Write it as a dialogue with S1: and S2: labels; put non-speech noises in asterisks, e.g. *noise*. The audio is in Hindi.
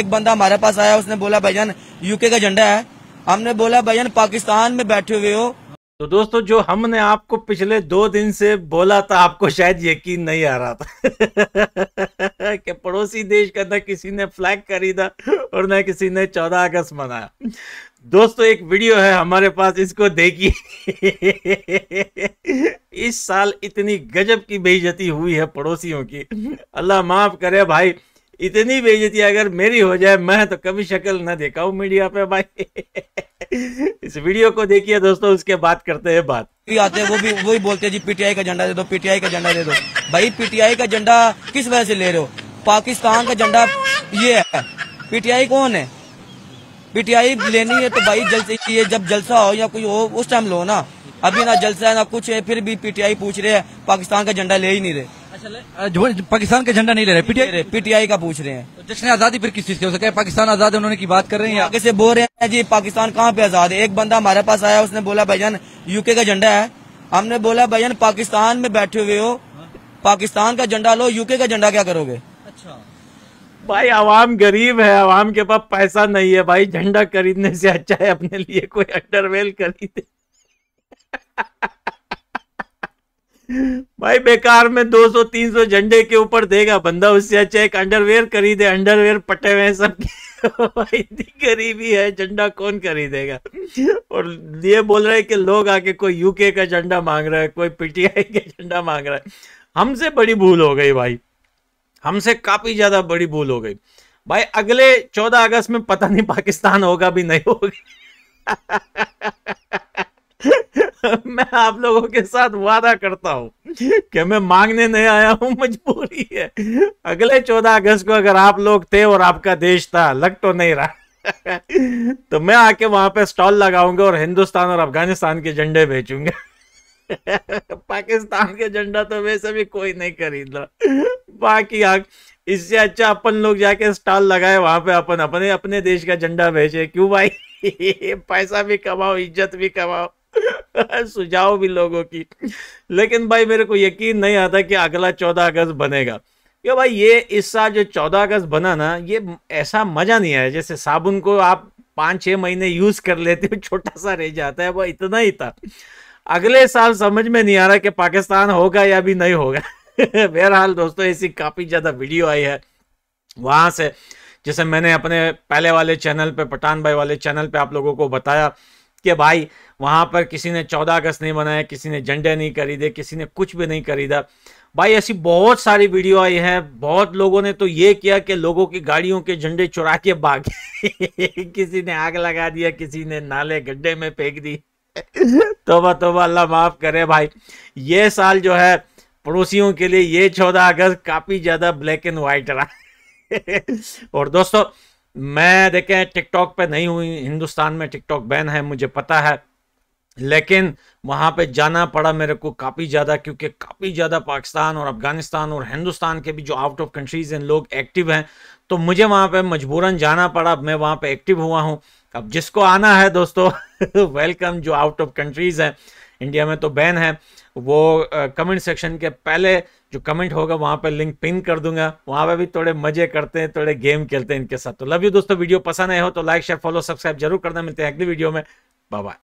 S1: एक बंदा हमारे पास आया उसने बोला भाईजान यूके का झंडा है हमने बोला भाईजान पाकिस्तान में बैठे हुए हो तो दोस्तों जो हमने आपको पिछले दो दिन से बोला था आपको शायद यकीन नहीं आ रहा था *laughs* कि पड़ोसी देश का ना किसी ने फ्लैग खरीदा और ना किसी ने 14 अगस्त मनाया दोस्तों एक वीडियो है हमारे पास इसको देखिए *laughs* इस साल इतनी गजब की बेइज्जती हुई है पड़ोसियों की अल्लाह माफ करे भाई इतनी बेइज्जती अगर मेरी हो जाए मैं तो कभी शक्ल ना देखा हूँ मीडिया पे भाई इस वीडियो को देखिए
S2: दोस्तों उसके बात करते हैं बात भी आते हैं वो भी वही बोलते हैं जी पीटीआई का झंडा दे दो पीटीआई का झंडा दे दो भाई पीटीआई का झंडा किस वजह से ले रहे हो पाकिस्तान का झंडा ये है पीटीआई कौन है पीटीआई लेनी है तो भाई जल ये जब जलसा हो या कोई हो उस टाइम लो ना अभी ना जलसा है ना कुछ है फिर भी पीटीआई पूछ रहे हैं पाकिस्तान का झंडा ले ही नहीं रहे जो पाकिस्तान का झंडा नहीं ले रहे पीटीआई पीटीआई का पूछ रहे हैं जश्न आजादी फिर किस चीज के हो सके पाकिस्तान आजाद है उन्होंने की बात कर रहे हैं आगे से बोल रहे हैं जी पाकिस्तान कहाँ पे आजाद है एक बंदा हमारे पास आया उसने बोला भाईजान यूके का झंडा है हमने बोला भाईजान पाकिस्तान में बैठे हुए हो पाकिस्तान का झंडा लो यूके का झंडा क्या करोगे अच्छा भाई आवाम गरीब है
S1: आवाम के पास पैसा नहीं है भाई झंडा खरीदने से अच्छा है अपने लिए कोई अंडरवेल खरीदे *laughs* भाई बेकार में 200-300 झंडे के ऊपर देगा बंदा उससे अच्छा एक अंडरवेयर खरीदे अंडरवेयर पटे हुए सब इतनी गरीबी है झंडा कौन खरीदेगा और ये बोल रहे कि लोग आके कोई यूके का झंडा मांग रहा है कोई पीटीआई का झंडा मांग रहा है हमसे बड़ी भूल हो गई भाई हमसे काफी ज्यादा बड़ी भूल हो गई भाई अगले चौदह अगस्त में पता नहीं पाकिस्तान होगा भी नहीं होगा *laughs* मैं आप लोगों के साथ वादा करता हूँ कि मैं मांगने नहीं आया हूँ मजबूरी है अगले चौदह अगस्त को अगर आप लोग थे और आपका देश था लग तो नहीं रहा *laughs* तो मैं आके वहां पे स्टॉल लगाऊंगा और हिंदुस्तान और अफगानिस्तान के झंडे बेचूंगा *laughs* पाकिस्तान के झंडा तो वैसे भी कोई नहीं खरीद रहा बाकी आग इससे अच्छा अपन लोग जाके स्टॉल लगाए वहां पे अपन अपने अपने देश का झंडा भेजे क्यों भाई पैसा भी कमाओ इज्जत भी कमाओ *laughs* सुझाव भी लोगों की लेकिन भाई मेरे को यकीन नहीं आता कि अगला चौदह अगस्त बनेगा क्यों भाई ये इस साल जो चौदह अगस्त बना ना ये ऐसा मज़ा नहीं आया जैसे साबुन को आप पाँच छः महीने यूज़ कर लेते हो छोटा सा रह जाता है वो इतना ही था अगले साल समझ में नहीं आ रहा कि पाकिस्तान होगा या भी नहीं होगा *laughs* बहरहाल दोस्तों ऐसी काफ़ी ज़्यादा वीडियो आई है वहाँ से जैसे मैंने अपने पहले वाले चैनल पे पठान भाई वाले चैनल पे आप लोगों को बताया कि भाई वहाँ पर किसी ने चौदह अगस्त नहीं मनाया किसी ने झंडे नहीं खरीदे किसी ने कुछ भी नहीं खरीदा भाई ऐसी बहुत सारी वीडियो आई है बहुत लोगों ने तो ये किया कि लोगों की गाड़ियों के झंडे चुरा के भाग *laughs* किसी ने आग लगा दिया किसी ने नाले गड्ढे में फेंक दी *laughs* तोबा तोबा अल्लाह माफ करे भाई ये साल जो है पड़ोसियों के लिए ये चौदह अगस्त काफी ज्यादा ब्लैक एंड व्हाइट रहा *laughs* और दोस्तों मैं देखें टिकटॉक पे नहीं हुई हिंदुस्तान में टिकटॉक बैन है मुझे पता है लेकिन वहाँ पे जाना पड़ा मेरे को काफ़ी ज़्यादा क्योंकि काफ़ी ज़्यादा पाकिस्तान और अफ़गानिस्तान और हिंदुस्तान के भी जो आउट ऑफ कंट्रीज़ हैं लोग एक्टिव हैं तो मुझे वहाँ पे मजबूरन जाना पड़ा मैं वहाँ पे एक्टिव हुआ हूँ अब जिसको आना है दोस्तों वेलकम *laughs* जो आउट ऑफ कंट्रीज़ हैं इंडिया में तो बैन है वो कमेंट सेक्शन के पहले जो कमेंट होगा वहाँ पर लिंक पिन कर दूंगा वहाँ पर भी थोड़े मजे करते हैं थोड़े गेम खेलते हैं इनके साथ तो लव यू दोस्तों वीडियो पसंद आए हो तो लाइक शेयर फॉलो सब्सक्राइब जरूर करना मिलते हैं अगली वीडियो में बाय